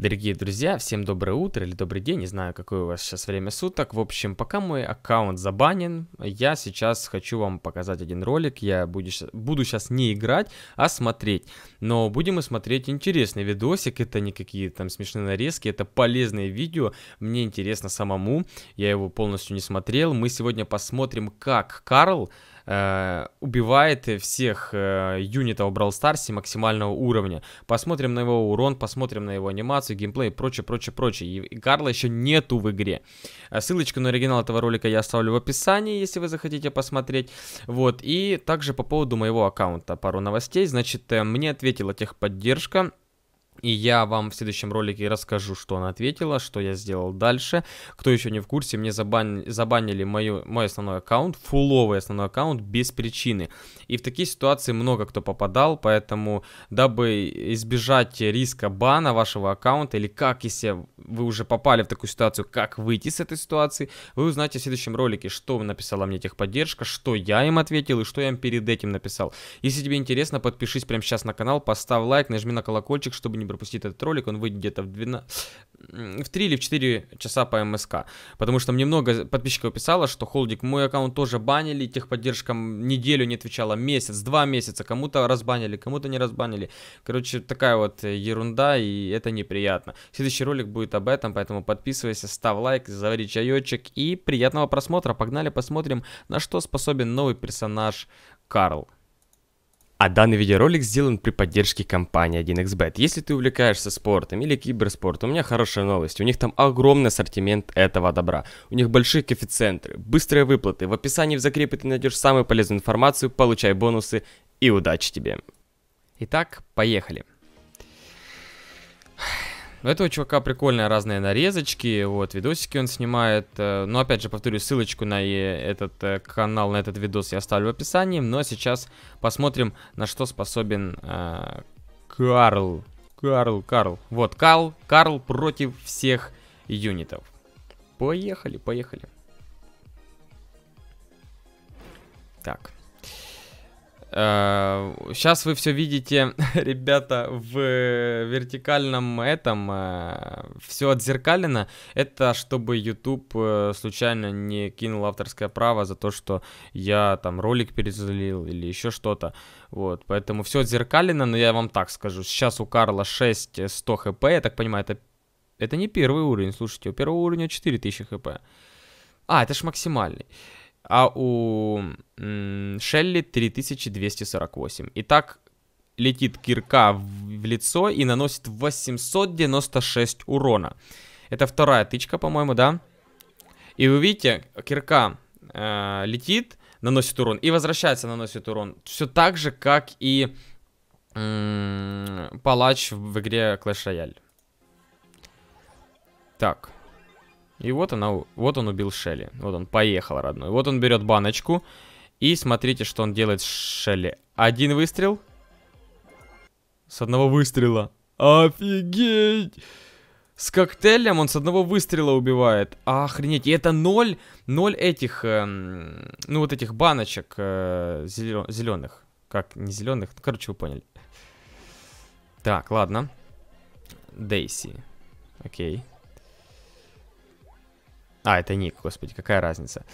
Дорогие друзья, всем доброе утро или добрый день, не знаю, какое у вас сейчас время суток. В общем, пока мой аккаунт забанен, я сейчас хочу вам показать один ролик. Я буду, буду сейчас не играть, а смотреть. Но будем и смотреть интересный видосик. Это не какие там смешные нарезки, это полезное видео. Мне интересно самому, я его полностью не смотрел. Мы сегодня посмотрим, как Карл Э, убивает всех э, юнитов в Brawl Stars максимального уровня. Посмотрим на его урон, посмотрим на его анимацию, геймплей, прочее, прочее, прочее. И, и Карла еще нету в игре. Э, ссылочку на оригинал этого ролика я оставлю в описании, если вы захотите посмотреть. Вот, и также по поводу моего аккаунта пару новостей. Значит, э, мне ответила техподдержка и я вам в следующем ролике расскажу, что она ответила, что я сделал дальше. Кто еще не в курсе, мне забан... забанили мою... мой основной аккаунт, фуловый основной аккаунт, без причины. И в такие ситуации много кто попадал, поэтому, дабы избежать риска бана вашего аккаунта, или как, если вы уже попали в такую ситуацию, как выйти с этой ситуации, вы узнаете в следующем ролике, что написала мне техподдержка, что я им ответил и что я им перед этим написал. Если тебе интересно, подпишись прямо сейчас на канал, поставь лайк, нажми на колокольчик, чтобы не пропустить этот ролик, он выйдет где-то в 12... в 3 или в 4 часа по МСК. Потому что мне много подписчиков писало, что холдик, мой аккаунт тоже банили, техподдержка неделю не отвечала, месяц, два месяца, кому-то разбанили, кому-то не разбанили. Короче, такая вот ерунда, и это неприятно. Следующий ролик будет об этом, поэтому подписывайся, ставь лайк, завари чаечек и приятного просмотра. Погнали посмотрим, на что способен новый персонаж Карл. А данный видеоролик сделан при поддержке компании 1xbet. Если ты увлекаешься спортом или киберспортом, у меня хорошая новость. У них там огромный ассортимент этого добра. У них большие коэффициенты, быстрые выплаты. В описании в закрепе ты найдешь самую полезную информацию, получай бонусы и удачи тебе. Итак, поехали. У этого чувака прикольные разные нарезочки, вот, видосики он снимает. Э, но, опять же, повторю, ссылочку на этот э, канал, на этот видос я оставлю в описании. Но сейчас посмотрим, на что способен э, Карл. Карл, Карл. Вот, Карл, Карл против всех юнитов. Поехали, поехали. Так. Сейчас э, вы все видите, ребята, в вертикальном этом э, все отзеркалено. Это чтобы YouTube э, случайно не кинул авторское право за то, что я там ролик перезалил или еще что-то. Вот, поэтому все отзеркалено, но я вам так скажу. Сейчас у Карла 6100 хп, я так понимаю, это, это не первый уровень, слушайте, у первого уровня 4000 хп. А, это ж максимальный а у Шелли 3248. Итак, летит кирка в лицо и наносит 896 урона. Это вторая тычка, по-моему, да? И вы видите, кирка э, летит, наносит урон и возвращается, наносит урон. Все так же, как и э, палач в игре Clash Royale. Так. И вот, она, вот он убил Шелли. Вот он поехал, родной. Вот он берет баночку. И смотрите, что он делает с Шелли. Один выстрел. С одного выстрела. Офигеть! С коктейлем он с одного выстрела убивает. Охренеть. И это ноль, ноль этих, эм, ну вот этих баночек э, зеленых. Как, не зеленых? Ну, короче, вы поняли. Так, ладно. Дейси. Окей. А, это ник, господи, какая разница.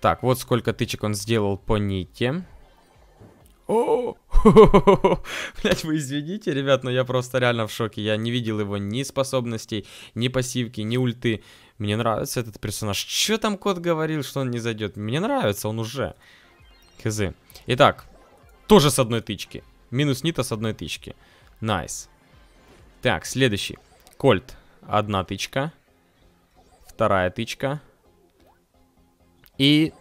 Так, вот сколько тычек он сделал по нике. О, блять, вы извините, ребят, но я просто реально в шоке. Я не видел его ни способностей, ни пассивки, ни ульты. Мне нравится этот персонаж. Че там кот говорил, что он не зайдет? Мне нравится, он уже. Хз. Итак, тоже с одной тычки. Минус Нита с одной тычки. Найс. Так, следующий. Кольт. Одна тычка. Вторая тычка. И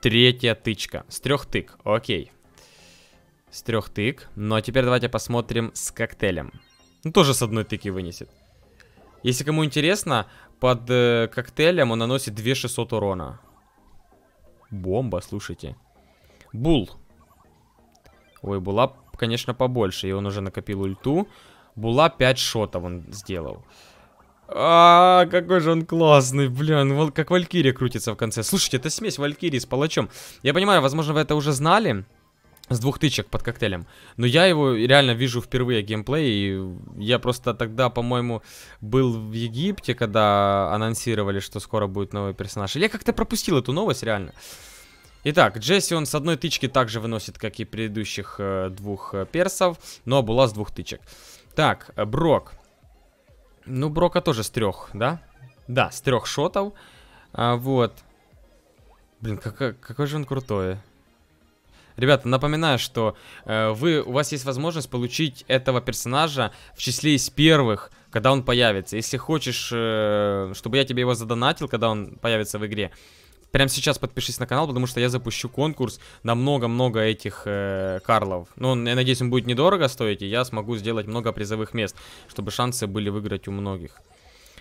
третья тычка. С трех тык. Окей. С трех тык. Но теперь давайте посмотрим с коктейлем. Ну, тоже с одной тыки вынесет. Если кому интересно, под э, коктейлем он наносит 2600 урона. Бомба, слушайте. Бул. Ой, Була, конечно, побольше. И он уже накопил ульту. Була 5 шотов он сделал. А, какой же он классный, блин, вот как Валькирия крутится в конце. Слушайте, это смесь Валькирии с палачом. Я понимаю, возможно, вы это уже знали, с двух тычек под коктейлем. Но я его реально вижу впервые геймплей. И я просто тогда, по-моему, был в Египте, когда анонсировали, что скоро будет новый персонаж. Или я как-то пропустил эту новость, реально. Итак, Джесси он с одной тычки также выносит, как и предыдущих э, двух э, персов, но была с двух тычек. Так, Брок. Ну, Брока тоже с трех, да? Да, с трех шотов. А, вот. Блин, как, какой же он крутой. Ребята, напоминаю, что э, вы, у вас есть возможность получить этого персонажа в числе из первых, когда он появится. Если хочешь, э, чтобы я тебе его задонатил, когда он появится в игре, прямо сейчас подпишись на канал, потому что я запущу конкурс на много-много этих э, Карлов. Ну, я надеюсь, он будет недорого стоить, и я смогу сделать много призовых мест, чтобы шансы были выиграть у многих.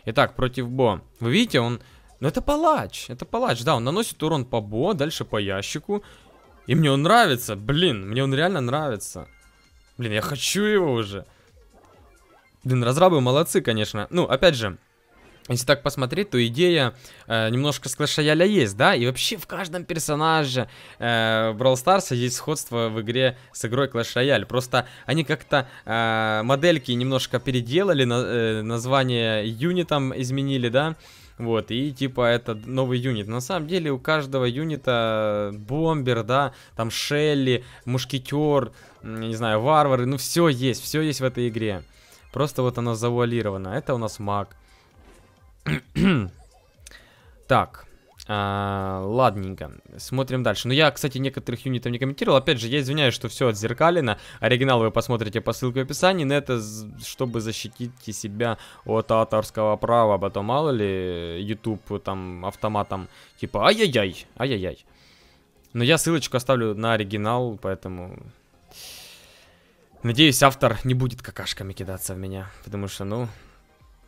Итак, против Бо. Вы видите, он... Ну, это палач, это палач, да, он наносит урон по Бо, дальше по ящику. И мне он нравится, блин, мне он реально нравится. Блин, я хочу его уже. Блин, разрабы молодцы, конечно. Ну, опять же, если так посмотреть, то идея э, немножко с Clash есть, да? И вообще в каждом персонаже э, Brawl Stars есть сходство в игре с игрой Clash Просто они как-то э, модельки немножко переделали, на, э, название юнитом изменили, да? Вот, и типа это новый юнит. На самом деле у каждого юнита бомбер, да, там Шелли, мушкетер, не знаю, варвары, ну все есть, все есть в этой игре. Просто вот оно завуалировано. Это у нас маг. так, а, ладненько, смотрим дальше. Но ну, я, кстати, некоторых юнитов не комментировал. Опять же, я извиняюсь, что все отзеркалено. Оригинал вы посмотрите по ссылке в описании. Но это чтобы защитить себя от авторского права. А потом, мало ли, YouTube там автоматом типа ай-яй-яй, ай-яй-яй. Но я ссылочку оставлю на оригинал, поэтому... Надеюсь, автор не будет какашками кидаться в меня. Потому что, ну,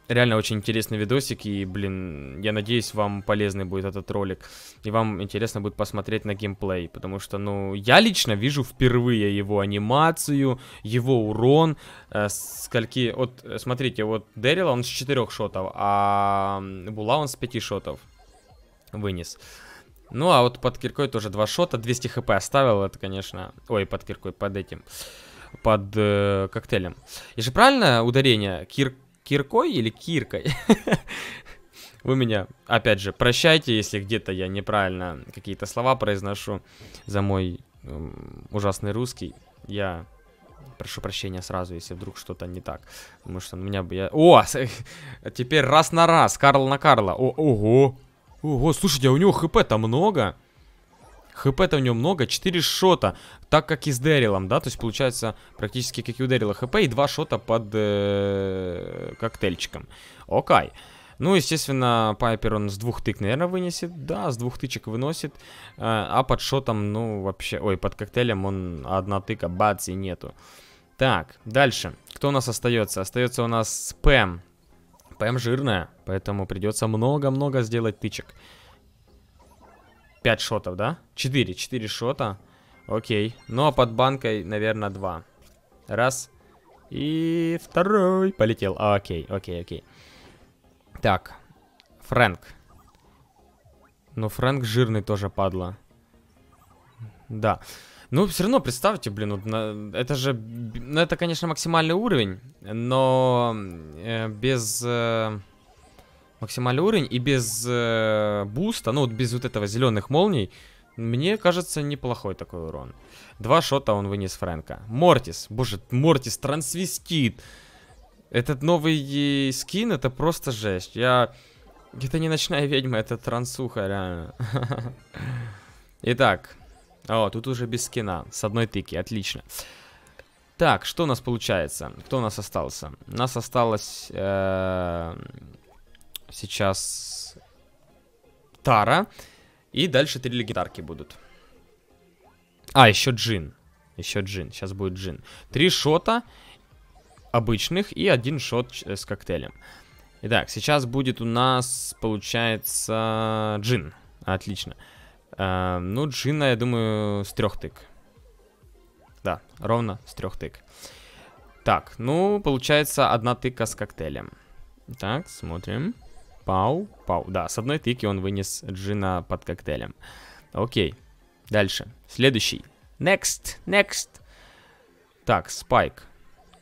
Реально очень интересный видосик, и, блин, я надеюсь, вам полезный будет этот ролик. И вам интересно будет посмотреть на геймплей, потому что, ну, я лично вижу впервые его анимацию, его урон, э, скольки... Вот, смотрите, вот Дэрил, он с четырех шотов, а Була он с пяти шотов вынес. Ну, а вот под киркой тоже два шота, 200 хп оставил, это, конечно... Ой, под киркой, под этим... Под э, коктейлем. И же правильно ударение? Кир Киркой или Киркой? Вы меня, опять же, прощайте, если где-то я неправильно какие-то слова произношу за мой эм, ужасный русский. Я прошу прощения сразу, если вдруг что-то не так. Потому что у меня бы я... О, теперь раз на раз, Карл на Карла. О, ого. Ого, слушайте, а у него хп-то много хп-то у него много, 4 шота, так как и с Дэрилом, да, то есть получается практически как и у Дэрила хп и 2 шота под э, коктейльчиком. Окей. Ну, естественно, Пайпер он с двух тык, наверное, вынесет. Да, с двух тычек выносит. Э, а под шотом, ну, вообще... Ой, под коктейлем он одна тыка, бац, и нету. Так, дальше. Кто у нас остается? Остается у нас Пэм. Пэм жирная, поэтому придется много-много сделать тычек. 5 шотов, да? 4, 4 шота. Окей. Ну а под банкой, наверное, 2. Раз. И второй полетел. А, окей, окей, окей. Так. Фрэнк. ну Фрэнк жирный тоже падла. Да. Ну, все равно, представьте, блин, вот на, это же, ну, это, конечно, максимальный уровень, но э, без... Э, Максимальный уровень и без э, буста, ну вот без вот этого зеленых молний, мне кажется, неплохой такой урон. Два шота он вынес Фрэнка. Мортис, боже, Мортис, трансвестит. Этот новый э, скин, это просто жесть. Я... Это не ночная ведьма, это трансуха, реально. Итак. О, тут уже без скина. С одной тыки, отлично. Так, что у нас получается? Кто у нас остался? У нас осталось... Э, сейчас Тара. И дальше три легендарки будут. А, еще Джин. Еще Джин. Сейчас будет Джин. Три шота обычных и один шот э, с коктейлем. Итак, сейчас будет у нас, получается, Джин. Отлично. Э, ну, Джина, я думаю, с трех тык. Да, ровно с трех тык. Так, ну, получается, одна тыка с коктейлем. Так, смотрим. Пау, пау. Да, с одной тыки он вынес джина под коктейлем. Окей. Дальше. Следующий. Next, next. Так, спайк.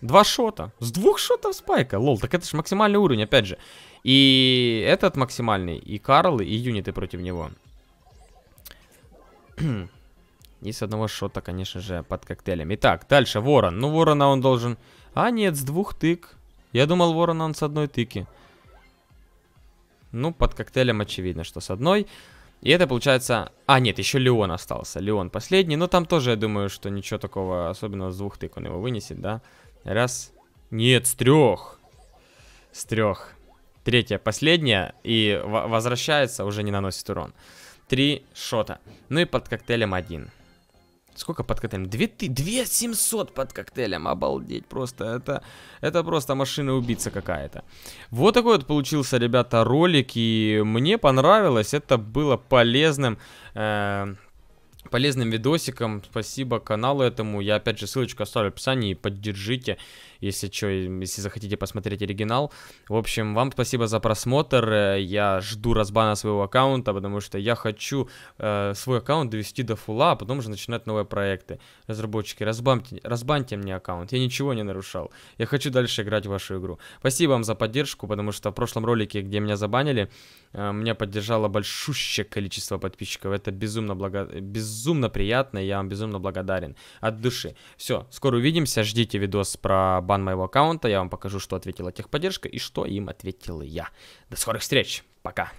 Два шота. С двух шотов спайка. Лол, так это же максимальный уровень, опять же. И этот максимальный, и Карл, и юниты против него. И с одного шота, конечно же, под коктейлем. Итак, дальше, Ворон. Ну, Ворона он должен... А, нет, с двух тык. Я думал, Ворона он с одной тыки. Ну, под коктейлем очевидно, что с одной. И это получается... А, нет, еще Леон остался. Леон последний. Но ну, там тоже, я думаю, что ничего такого особенного с двух тык он его вынесет, да? Раз. Нет, с трех. С трех. Третья, последняя. И возвращается, уже не наносит урон. Три шота. Ну и под коктейлем один. Сколько под коктейлем? 2700 под коктейлем, обалдеть просто. Это, это просто машина-убийца какая-то. Вот такой вот получился, ребята, ролик. И мне понравилось, это было полезным. Э полезным видосиком. Спасибо каналу этому. Я опять же ссылочку оставлю в описании. Поддержите, если что, если захотите посмотреть оригинал. В общем, вам спасибо за просмотр. Э, я жду разбана своего аккаунта, потому что я хочу э, свой аккаунт довести до фула, а потом уже начинать новые проекты. Разработчики, разбаньте, разбаньте мне аккаунт. Я ничего не нарушал. Я хочу дальше играть в вашу игру. Спасибо вам за поддержку, потому что в прошлом ролике, где меня забанили, э, меня поддержало большущее количество подписчиков. Это безумно благо... безумно безумно приятно, и я вам безумно благодарен от души. Все, скоро увидимся, ждите видос про бан моего аккаунта, я вам покажу, что ответила техподдержка и что им ответил я. До скорых встреч, пока!